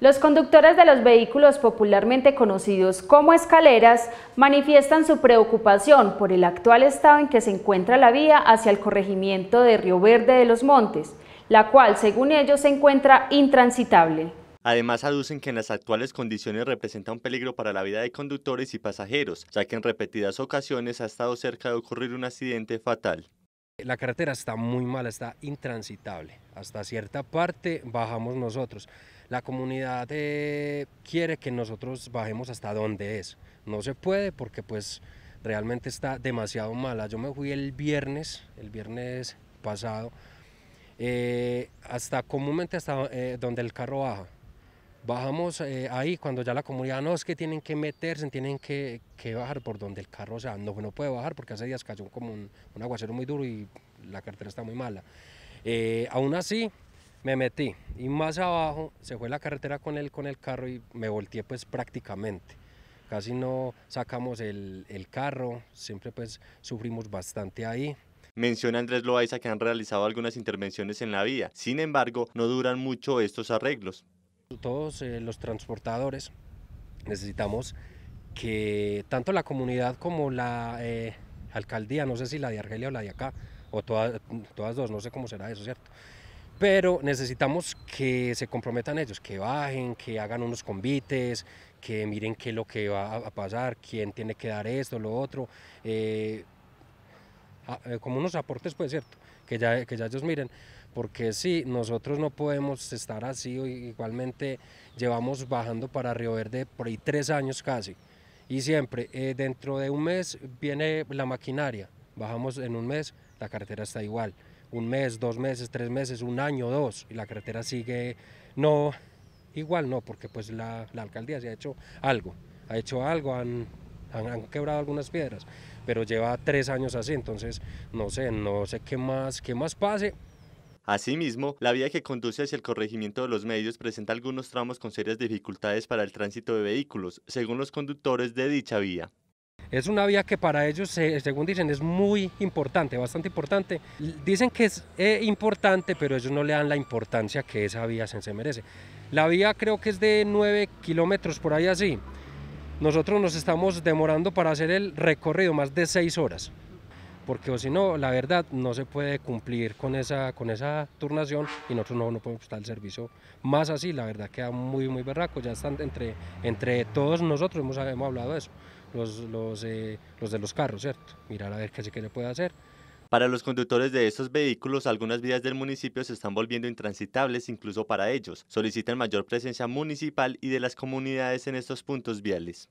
Los conductores de los vehículos popularmente conocidos como escaleras manifiestan su preocupación por el actual estado en que se encuentra la vía hacia el corregimiento de Río Verde de los Montes, la cual según ellos se encuentra intransitable. Además aducen que en las actuales condiciones representa un peligro para la vida de conductores y pasajeros, ya que en repetidas ocasiones ha estado cerca de ocurrir un accidente fatal. La carretera está muy mala, está intransitable. Hasta cierta parte bajamos nosotros. La comunidad eh, quiere que nosotros bajemos hasta donde es. No se puede porque pues realmente está demasiado mala. Yo me fui el viernes, el viernes pasado, eh, hasta comúnmente hasta eh, donde el carro baja bajamos eh, ahí cuando ya la comunidad no es que tienen que meterse, tienen que, bajar por donde el carro, o sea, no, puede bajar porque hace días cayó como un, aguacero muy duro y la carretera está muy mala. Eh, aún así, me metí y más abajo se fue la carretera con el, con el carro y me volteé pues prácticamente. Casi no sacamos el, el carro, siempre pues sufrimos bastante ahí, Menciona Andrés Loaiza que han realizado algunas intervenciones en la vía. Sin embargo, no duran mucho estos arreglos. Todos eh, los transportadores necesitamos que tanto la comunidad como la eh, alcaldía, no sé si la de Argelia o la de acá, o todas, todas dos, no sé cómo será eso, ¿cierto? Pero necesitamos que se comprometan ellos, que bajen, que hagan unos convites, que miren qué es lo que va a pasar, quién tiene que dar esto, lo otro. Eh, eh, como unos aportes, pues cierto, que ya, que ya ellos miren, porque sí, nosotros no podemos estar así, igualmente llevamos bajando para Río Verde por ahí tres años casi, y siempre, eh, dentro de un mes viene la maquinaria, bajamos en un mes, la carretera está igual, un mes, dos meses, tres meses, un año, dos, y la carretera sigue, no, igual no, porque pues la, la alcaldía se ha hecho algo, ha hecho algo, han han, quebrado algunas piedras, pero lleva tres años así, entonces no sé, no sé qué más, qué más pase. Asimismo, la vía que conduce hacia el corregimiento de los medios presenta algunos tramos con serias dificultades para el tránsito de vehículos, según los conductores de dicha vía. Es una vía que para ellos, según dicen, es muy importante, bastante importante. Dicen que es eh, importante, pero ellos no le dan la importancia que esa vía se merece. La vía creo que es de 9 kilómetros por ahí así. Nosotros nos estamos demorando para hacer el recorrido más de seis horas, porque o si no, la verdad, no se puede cumplir con esa, con esa turnación y nosotros no, podemos prestar el servicio más así, la verdad queda muy, muy berraco, ya están entre, entre todos nosotros, hemos, hablado de eso, los, eh, los, de los carros, ¿cierto? Mirar a ver qué se, qué le puede hacer para los conductores de estos vehículos, algunas vías del municipio se están volviendo intransitables incluso para ellos. Solicitan mayor presencia municipal y de las comunidades en estos puntos viales.